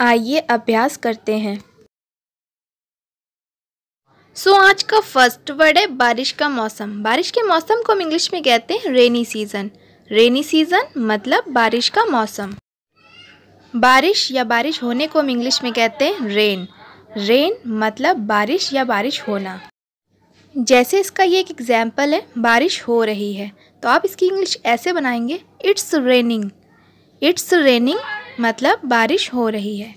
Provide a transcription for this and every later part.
आइए अभ्यास करते हैं सो so, आज का फर्स्ट वर्ड है बारिश का मौसम बारिश के मौसम को हम इंग्लिश में कहते हैं रेनी सीज़न रेनी सीज़न मतलब बारिश का मौसम बारिश या बारिश होने को हम इंग्लिश में कहते हैं रेन रेन मतलब बारिश या बारिश होना जैसे इसका ये एक एग्जाम्पल है बारिश हो रही है तो आप इसकी इंग्लिश ऐसे बनाएंगे इट्स रेनिंग इट्स रेनिंग मतलब बारिश हो रही है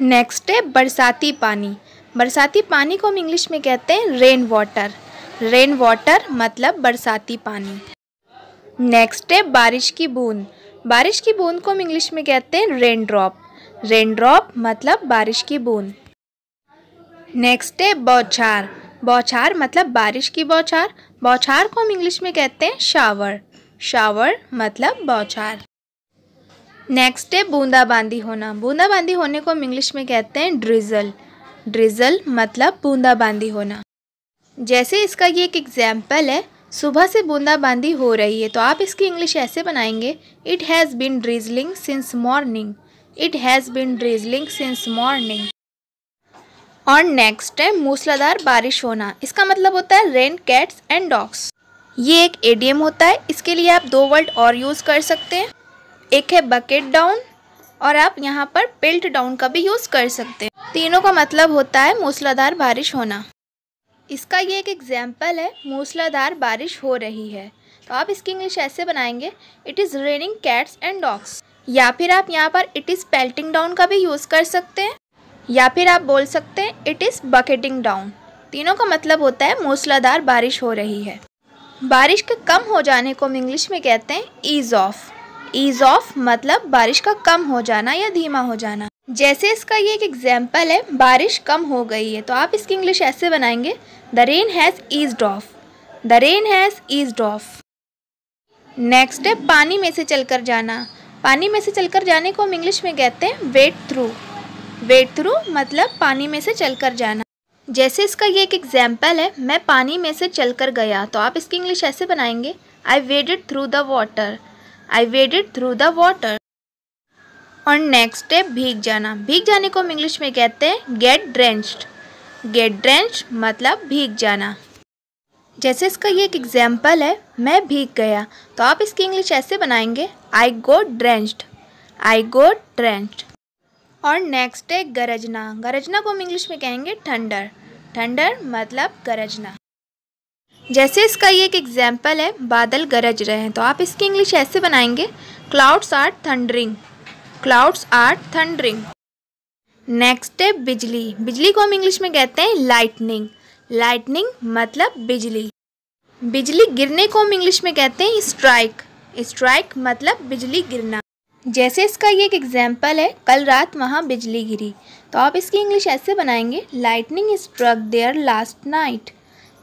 नेक्स्ट है बरसाती पानी बरसाती पानी को हम इंग्लिश में कहते हैं रेन वाटर रेन वाटर मतलब बरसाती पानी नेक्स्ट है बारिश की बूंद बारिश की बूंद को हम इंग्लिश में कहते हैं रेन ड्रॉप रेन ड्रॉप मतलब बारिश की बूंद नेक्स्ट है बौछार बौछार मतलब बारिश की बौछार बौछार को हम इंग्लिश में कहते हैं शावर शावर मतलब बौछार नेक्स्ट है बूंदाबांदी होना बूंदाबांदी होने को हम इंग्लिश में कहते हैं ड्रिजल ड्रिजल मतलब बूंदाबांदी होना जैसे इसका ये एक एग्जाम्पल है सुबह से बूंदाबांदी हो रही है तो आप इसकी इंग्लिश ऐसे बनाएंगे it has been drizzling since morning it has been drizzling since morning और नेक्स्ट है मूसलाधार बारिश होना इसका मतलब होता है रेन कैट्स एंड डॉग्स ये एक एडीएम होता है इसके लिए आप दो वर्ड और यूज़ कर सकते हैं एक है बकेट डाउन और आप यहाँ पर पिल्ट डाउन का भी यूज़ कर सकते हैं तीनों का मतलब होता है मूसलाधार बारिश होना इसका ये एक एग्जाम्पल है मूसलाधार बारिश हो रही है तो आप इसकी इंग्लिश ऐसे बनाएंगे it is raining cats and dogs या फिर आप यहाँ पर इट इज़ पेल्टिंग डाउन का भी यूज़ कर सकते हैं या फिर आप बोल सकते हैं इट इज़ बकेटिंग डाउन तीनों का मतलब होता है मूसलाधार बारिश हो रही है बारिश के कम हो जाने को हम इंग्लिश में कहते हैं ईज़ ऑफ़ ईज़ ऑफ मतलब बारिश का कम हो जाना या धीमा हो जाना जैसे इसका ये एक एग्जाम्पल है बारिश कम हो गई है तो आप इसकी इंग्लिश ऐसे बनाएंगे the rain has ease off the rain has ease off next है पानी में से चलकर जाना पानी में से चलकर जाने को हम इंग्लिश में कहते हैं वेट थ्रू वेट थ्रू मतलब पानी में से चलकर जाना जैसे इसका ये एक एग्जाम्पल है मैं पानी में से चलकर गया तो आप इसकी इंग्लिश ऐसे बनाएंगे I waded through the water I waded through the water और नेक्स्ट स्टेप भीग जाना भीग जाने को हम इंग्लिश में कहते हैं गेट ड्रेंच्ड गेट ड्रेंच मतलब भीग जाना जैसे इसका ये एक एग्जाम्पल है मैं भीग गया तो आप इसकी इंग्लिश ऐसे बनाएंगे I go drenched I go drenched और नेक्स्ट है गरजना गरजना को हम इंग्लिश में कहेंगे ठंडर ठंडर मतलब गरजना जैसे इसका ये एक एग्जाम्पल है बादल गरज रहे हैं तो आप इसकी इंग्लिश ऐसे बनाएंगे clouds are thundering clouds are thundering next है बिजली बिजली को हम इंग्लिश में कहते हैं लाइटनिंग लाइटनिंग मतलब बिजली बिजली गिरने को हम इंग्लिश में कहते हैं स्ट्राइक स्ट्राइक मतलब बिजली गिरना जैसे इसका ये एक एग्जाम्पल है कल रात वहाँ बिजली गिरी तो आप इसकी इंग्लिश ऐसे बनाएंगे lightning struck there last night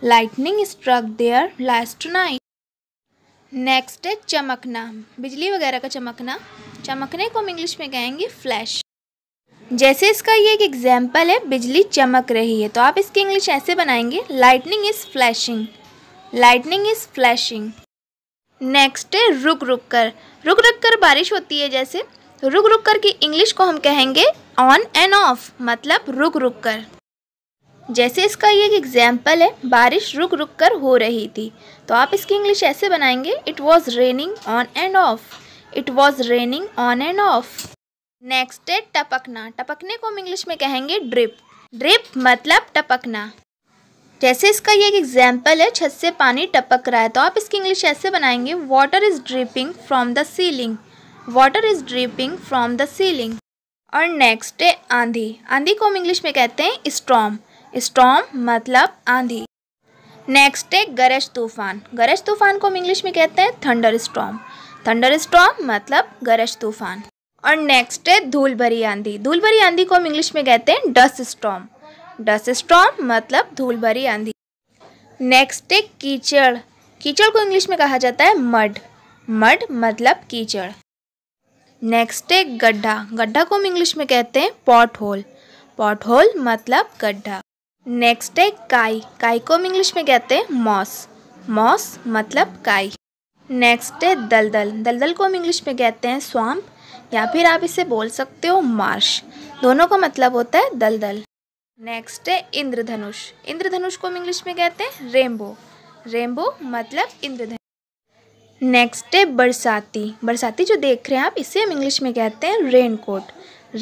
lightning struck there last night next है चमकना बिजली वगैरह का चमकना चमकने को हम इंग्लिश में कहेंगे फ्लैश जैसे इसका ये एक एग्जाम्पल है बिजली चमक रही है तो आप इसकी इंग्लिश ऐसे बनाएंगे lightning is flashing lightning is flashing next है रुक रुक कर रुक रुक कर बारिश होती है जैसे रुक रुक कर की इंग्लिश को हम कहेंगे ऑन एंड ऑफ मतलब रुक रुक कर जैसे इसका ये एक एग्जाम्पल है बारिश रुक रुक कर हो रही थी तो आप इसकी इंग्लिश ऐसे बनाएंगे it was raining on and off it was raining on and off next है टपकना टपकने को हम इंग्लिश में कहेंगे ड्रिप ड्रिप मतलब टपकना जैसे इसका ये एक एग्जाम्पल है छत से पानी टपक रहा है तो आप इसकी इंग्लिश ऐसे बनाएंगे water is dripping from the ceiling water is dripping from the ceiling और नेक्स्ट है आंधी आंधी को हम इंग्लिश में कहते हैं स्ट्रॉम स्टॉम मतलब आंधी नेक्स्ट है गरज तूफान गरज तूफान को हम इंग्लिश में कहते हैं थंडर स्टॉम थंडर स्टॉम मतलब गरज तूफान और नेक्स्ट है धूल भरी आंधी धूल भरी आंधी को हम इंग्लिश में कहते हैं डस्ट स्टॉम डस्ट स्टॉम मतलब धूल भरी आंधी नेक्स्ट है कीचड़ कीचड़ को इंग्लिश में कहा जाता है मड मड मतलब कीचड़ नेक्स्ट है गड्ढा गड्ढा को हम इंग्लिश में कहते हैं पॉट होल पॉट होल मतलब गड्ढा नेक्स्ट है काई काई को हम इंग्लिश में कहते हैं मॉस मॉस मतलब काई नेक्स्ट है दलदल दलदल को हम इंग्लिश में कहते हैं स्वाम्प या फिर आप इसे बोल सकते हो मार्श दोनों का मतलब होता है दलदल नेक्स्ट है इंद्रधनुष इंद्रधनुष को हम इंग्लिश में कहते हैं रेमबो रेमबो मतलब इंद्रधनुष नेक्स्ट है बरसाती बरसाती जो देख रहे हैं आप इसे हम इंग्लिश में कहते हैं रेनकोट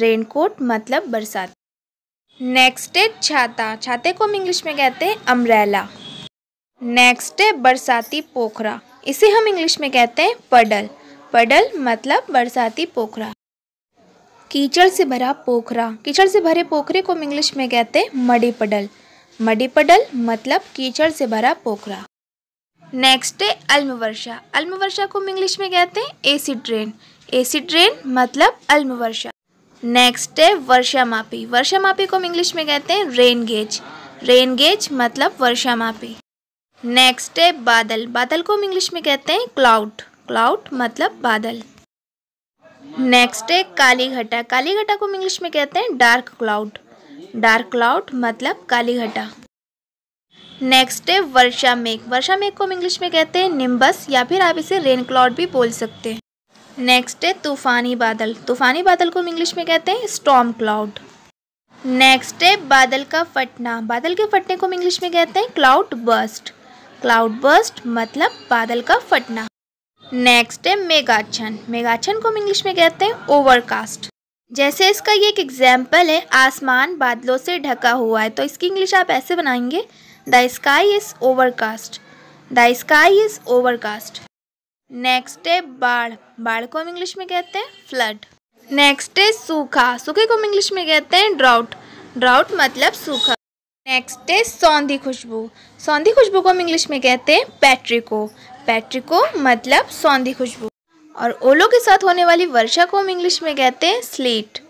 रेनकोट मतलब बरसाती नेक्स्ट है छाता छाते को हम इंग्लिश में कहते हैं अम्ब्रेला नेक्स्ट है बरसाती पोखरा इसे हम इंग्लिश में कहते हैं पडल पडल मतलब बरसाती पोखरा कीचड़ से भरा पोखरा कीचड़ से भरे पोखरे को हम इंग्लिश में कहते हैं मडी पडल मडी पडल मतलब कीचड़ से भरा पोखरा नेक्स्ट है अल्मवर्षा अल्मवर्षा को हम इंग्लिश में कहते हैं एसिड रेन एसिड रेन मतलब अल्मवर्षा नेक्स्ट है वर्षा मापी वर्षा मापी को हम इंग्लिश में कहते हैं रेन गेज रेन गेज मतलब वर्षा मापी नेक्स्ट है बादल बादल को हम इंग्लिश में कहते हैं क्लाउड क्लाउड मतलब बादल नेक्स्ट है काली घटा काली घटा को हम इंग्लिश में कहते हैं डार्क क्लाउड डार्क क्लाउड मतलब काली घटा नेक्स्ट है वर्षा मेघ वर्षा मेघ को हम इंग्लिश में कहते हैं निम्बस या फिर आप इसे रेन क्लाउड भी बोल सकते हैं नेक्स्ट है तूफानी बादल तूफानी बादल को हम इंग्लिश में कहते हैं स्टॉम क्लाउड नेक्स्ट है बादल का फटना बादल के फटने को हम इंग्लिश में कहते हैं क्लाउड बर्स्ट क्लाउड बर्स्ट मतलब बादल का फटना नेक्स्ट है मेगाछन मेगाछन को हम इंग्लिश में कहते हैं ओवरकास्ट जैसे इसका ये एक एग्जाम्पल है आसमान बादलों से ढका हुआ है तो इसकी इंग्लिश आप ऐसे बनाएंगे the sky is overcast the sky is overcast next है बाढ़ बाढ़ को हम इंग्लिश में कहते हैं फ्लड नेक्स्ट है सूखा सूखे को हम इंग्लिश में कहते हैं ड्राउट ड्राउट मतलब सूखा नेक्स्ट है सौंधी खुशबू सौंधी खुशबू को हम इंग्लिश में कहते हैं पैट्रिको पैट्रिको मतलब सौंधी खुशबू और ओलो के साथ होने वाली वर्षा को हम इंग्लिश में कहते हैं स्लीट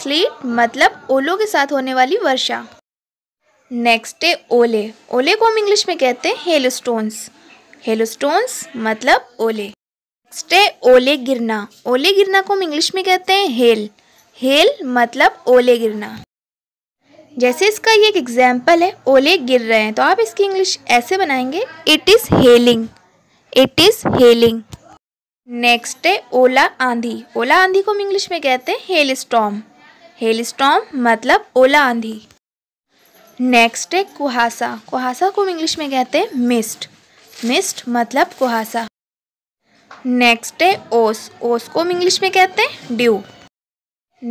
स्लीट मतलब ओलो के साथ होने वाली वर्षा नेक्स्ट है ओले ओले को हम इंग्लिश में कहते हैं हेल स्टोन्स हेलोस्टोन्स मतलब ओले नेक्स्ट है ओले गिरना ओले गिरना को हम इंग्लिश में कहते हैं हेल हेल मतलब ओले गिरना जैसे इसका ये एक एग्जाम्पल है ओले गिर रहे हैं तो आप इसकी इंग्लिश ऐसे बनाएंगे it is hailing it is hailing next है ओला आंधी ओला आंधी को हम इंग्लिश में कहते हैं हेल स्टॉम हेल स्टॉम मतलब ओला आंधी नेक्स्ट है कुहासा कुहासा को हम इंग्लिश में कहते हैं मिस्ट मिस्ट मतलब कुहासा नेक्स्ट है ओस ओस को हम इंग्लिश में कहते हैं ड्यू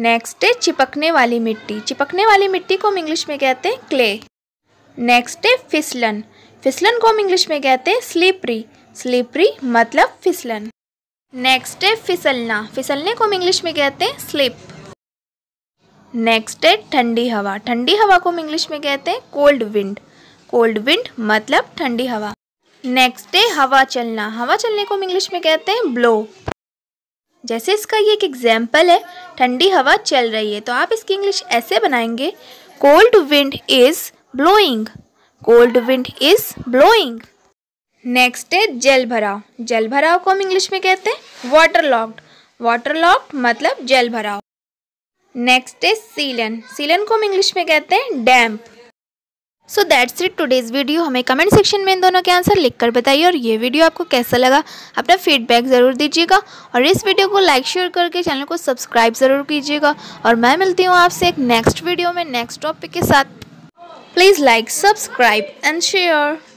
नेक्स्ट है चिपकने वाली मिट्टी चिपकने वाली मिट्टी को हम इंग्लिश में कहते हैं क्ले नेक्स्ट है फिसलन फिसलन को हम इंग्लिश में कहते हैं स्लीपरी स्लीपरी मतलब फिसलन नेक्स्ट है फिसलना फिसलने को हम इंग्लिश में कहते हैं स्लिप नेक्स्ट है ठंडी हवा ठंडी हवा को हम इंग्लिश में कहते हैं कोल्ड विंड कोल्ड विंड मतलब ठंडी हवा नेक्स्ट है हवा चलना हवा चलने को हम इंग्लिश में कहते हैं ब्लो जैसे इसका ये एक एग्जाम्पल है ठंडी हवा चल रही है तो आप इसकी इंग्लिश ऐसे बनाएंगे cold wind is blowing cold wind is blowing next है जल भराव जल भराव को हम इंग्लिश में कहते हैं वाटर लॉक्ड वाटर लॉक्ड मतलब जल भराव नेक्स्ट है सीलन सीलन को हम इंग्लिश में कहते हैं damp so that's it today's video हमें कमेंट सेक्शन में इन दोनों के आंसर लिखकर बताइए और ये वीडियो आपको कैसा लगा अपना फीडबैक ज़रूर दीजिएगा और इस वीडियो को लाइक शेयर करके चैनल को सब्सक्राइब ज़रूर कीजिएगा और मैं मिलती हूँ आपसे एक नेक्स्ट वीडियो में नेक्स्ट टॉपिक के साथ please like subscribe and share